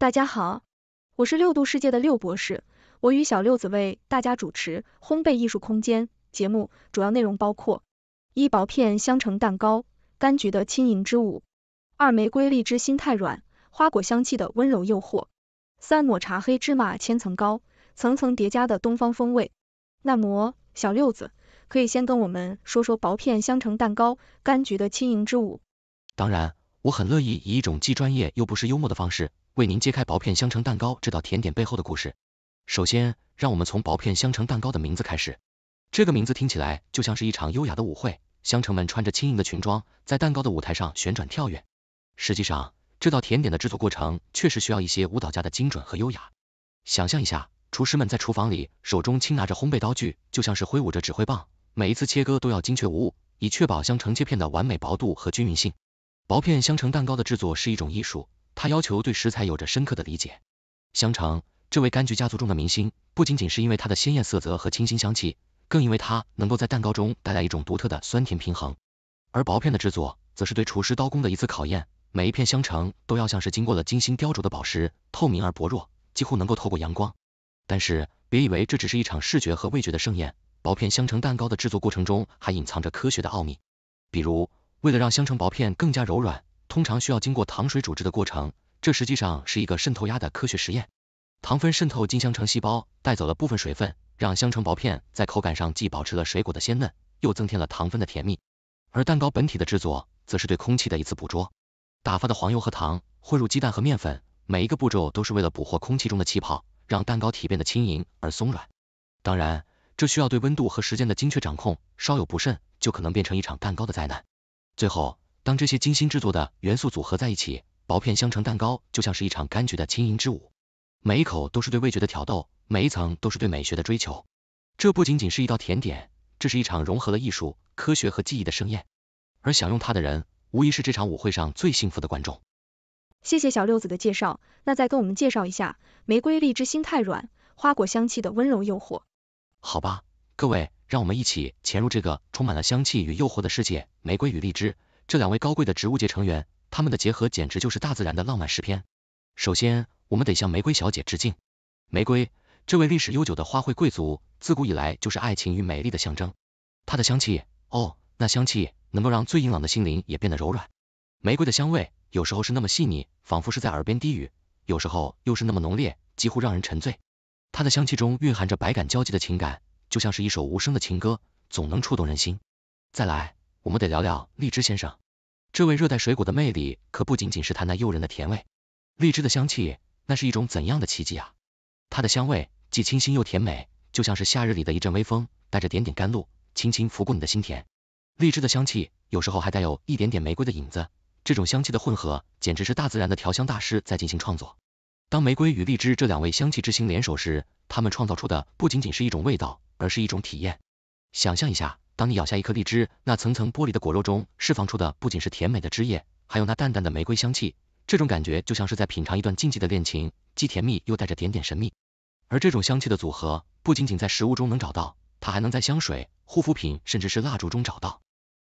大家好，我是六度世界的六博士，我与小六子为大家主持烘焙艺术空间节目，主要内容包括一薄片香橙蛋糕、柑橘的轻盈之舞；二玫瑰荔枝心太软、花果香气的温柔诱惑；三抹茶黑芝麻千层糕、层层叠加的东方风味。那么，小六子可以先跟我们说说薄片香橙蛋糕、柑橘的轻盈之舞。当然。我很乐意以一种既专业又不失幽默的方式，为您揭开薄片香橙蛋糕这道甜点背后的故事。首先，让我们从薄片香橙蛋糕的名字开始。这个名字听起来就像是一场优雅的舞会，香橙们穿着轻盈的裙装，在蛋糕的舞台上旋转跳跃。实际上，这道甜点的制作过程确实需要一些舞蹈家的精准和优雅。想象一下，厨师们在厨房里，手中轻拿着烘焙刀具，就像是挥舞着指挥棒，每一次切割都要精确无误，以确保香橙切片的完美薄度和均匀性。薄片香橙蛋糕的制作是一种艺术，它要求对食材有着深刻的理解。香橙，这位柑橘家族中的明星，不仅仅是因为它的鲜艳色泽和清新香气，更因为它能够在蛋糕中带来一种独特的酸甜平衡。而薄片的制作，则是对厨师刀工的一次考验，每一片香橙都要像是经过了精心雕琢的宝石，透明而薄弱，几乎能够透过阳光。但是，别以为这只是一场视觉和味觉的盛宴，薄片香橙蛋糕的制作过程中还隐藏着科学的奥秘，比如。为了让香橙薄片更加柔软，通常需要经过糖水煮制的过程，这实际上是一个渗透压的科学实验。糖分渗透进香橙细胞，带走了部分水分，让香橙薄片在口感上既保持了水果的鲜嫩，又增添了糖分的甜蜜。而蛋糕本体的制作，则是对空气的一次捕捉。打发的黄油和糖混入鸡蛋和面粉，每一个步骤都是为了捕获空气中的气泡，让蛋糕体变得轻盈而松软。当然，这需要对温度和时间的精确掌控，稍有不慎就可能变成一场蛋糕的灾难。最后，当这些精心制作的元素组合在一起，薄片香橙蛋糕就像是一场柑橘的轻盈之舞，每一口都是对味觉的挑逗，每一层都是对美学的追求。这不仅仅是一道甜点，这是一场融合了艺术、科学和技艺的盛宴。而享用它的人，无疑是这场舞会上最幸福的观众。谢谢小六子的介绍，那再跟我们介绍一下玫瑰荔枝心太软，花果香气的温柔诱惑。好吧，各位。让我们一起潜入这个充满了香气与诱惑的世界。玫瑰与荔枝，这两位高贵的植物界成员，他们的结合简直就是大自然的浪漫诗篇。首先，我们得向玫瑰小姐致敬。玫瑰，这位历史悠久的花卉贵族，自古以来就是爱情与美丽的象征。它的香气，哦，那香气能够让最硬朗的心灵也变得柔软。玫瑰的香味有时候是那么细腻，仿佛是在耳边低语；有时候又是那么浓烈，几乎让人沉醉。它的香气中蕴含着百感交集的情感。就像是一首无声的情歌，总能触动人心。再来，我们得聊聊荔枝先生。这位热带水果的魅力可不仅仅是它那诱人的甜味，荔枝的香气，那是一种怎样的奇迹啊！它的香味既清新又甜美，就像是夏日里的一阵微风，带着点点甘露，轻轻拂过你的心田。荔枝的香气有时候还带有一点点玫瑰的影子，这种香气的混合，简直是大自然的调香大师在进行创作。当玫瑰与荔枝这两位香气之星联手时，他们创造出的不仅仅是一种味道，而是一种体验。想象一下，当你咬下一颗荔枝，那层层剥离的果肉中释放出的不仅是甜美的汁液，还有那淡淡的玫瑰香气。这种感觉就像是在品尝一段禁忌的恋情，既甜蜜又带着点点神秘。而这种香气的组合不仅仅在食物中能找到，它还能在香水、护肤品甚至是蜡烛中找到。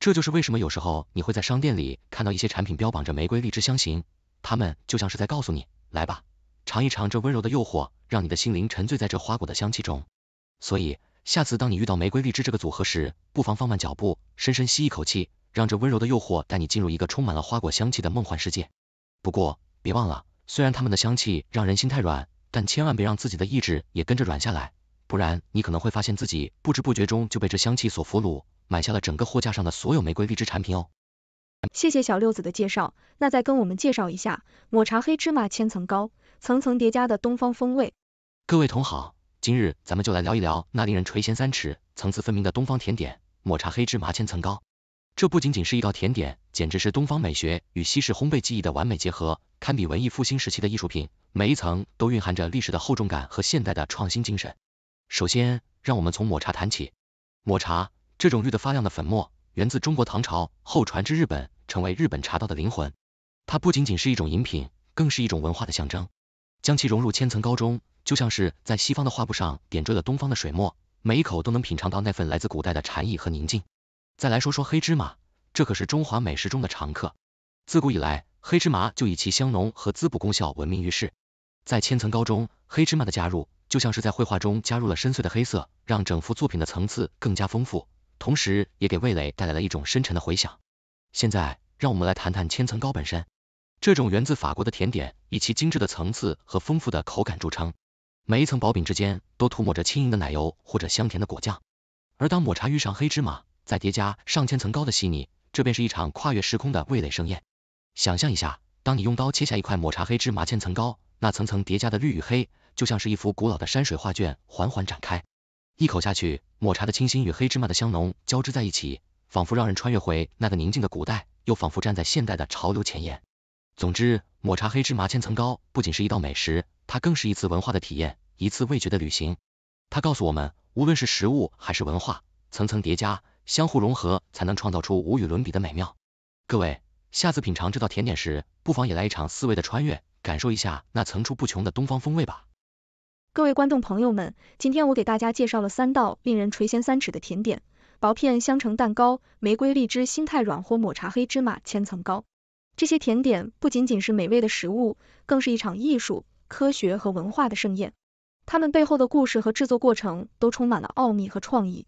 这就是为什么有时候你会在商店里看到一些产品标榜着玫瑰荔枝香型，它们就像是在告诉你：来吧。尝一尝这温柔的诱惑，让你的心灵沉醉在这花果的香气中。所以，下次当你遇到玫瑰荔枝这个组合时，不妨放慢脚步，深深吸一口气，让这温柔的诱惑带你进入一个充满了花果香气的梦幻世界。不过，别忘了，虽然它们的香气让人心太软，但千万别让自己的意志也跟着软下来，不然你可能会发现自己不知不觉中就被这香气所俘虏，买下了整个货架上的所有玫瑰荔枝产品哦。谢谢小六子的介绍，那再跟我们介绍一下抹茶黑芝麻千层糕。层层叠加的东方风味。各位同好，今日咱们就来聊一聊那令人垂涎三尺、层次分明的东方甜点抹茶黑芝麻千层糕。这不仅仅是一道甜点，简直是东方美学与西式烘焙技艺的完美结合，堪比文艺复兴时期的艺术品。每一层都蕴含着历史的厚重感和现代的创新精神。首先，让我们从抹茶谈起。抹茶，这种绿的发亮的粉末，源自中国唐朝，后传至日本，成为日本茶道的灵魂。它不仅仅是一种饮品，更是一种文化的象征。将其融入千层糕中，就像是在西方的画布上点缀了东方的水墨，每一口都能品尝到那份来自古代的禅意和宁静。再来说说黑芝麻，这可是中华美食中的常客。自古以来，黑芝麻就以其香浓和滋补功效闻名于世。在千层糕中，黑芝麻的加入，就像是在绘画中加入了深邃的黑色，让整幅作品的层次更加丰富，同时也给味蕾带来了一种深沉的回响。现在，让我们来谈谈千层糕本身。这种源自法国的甜点，以其精致的层次和丰富的口感著称。每一层薄饼之间都涂抹着轻盈的奶油或者香甜的果酱。而当抹茶遇上黑芝麻，再叠加上千层高的细腻，这便是一场跨越时空的味蕾盛宴。想象一下，当你用刀切下一块抹茶黑芝麻千层糕，那层层叠加的绿与黑，就像是一幅古老的山水画卷缓缓展开。一口下去，抹茶的清新与黑芝麻的香浓交织在一起，仿佛让人穿越回那个宁静的古代，又仿佛站在现代的潮流前沿。总之，抹茶黑芝麻千层糕不仅是一道美食，它更是一次文化的体验，一次味觉的旅行。它告诉我们，无论是食物还是文化，层层叠加，相互融合，才能创造出无与伦比的美妙。各位，下次品尝这道甜点时，不妨也来一场思维的穿越，感受一下那层出不穷的东方风味吧。各位观众朋友们，今天我给大家介绍了三道令人垂涎三尺的甜点：薄片香橙蛋糕、玫瑰荔枝心太软或抹茶黑芝麻千层糕。这些甜点不仅仅是美味的食物，更是一场艺术、科学和文化的盛宴。它们背后的故事和制作过程都充满了奥秘和创意。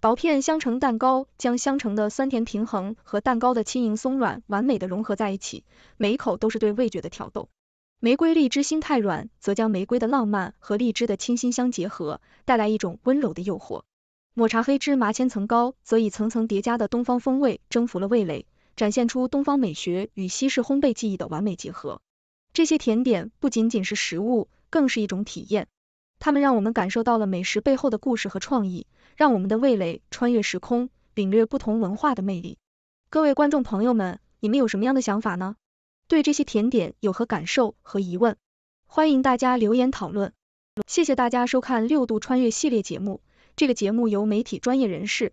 薄片香橙蛋糕将香橙的酸甜平衡和蛋糕的轻盈松软完美的融合在一起，每一口都是对味觉的挑逗。玫瑰荔枝心太软则将玫瑰的浪漫和荔枝的清新相结合，带来一种温柔的诱惑。抹茶黑芝麻千层糕则以层层叠加的东方风味征服了味蕾。展现出东方美学与西式烘焙技艺的完美结合。这些甜点不仅仅是食物，更是一种体验。它们让我们感受到了美食背后的故事和创意，让我们的味蕾穿越时空，领略不同文化的魅力。各位观众朋友们，你们有什么样的想法呢？对这些甜点有何感受和疑问？欢迎大家留言讨论。谢谢大家收看六度穿越系列节目。这个节目由媒体专业人士。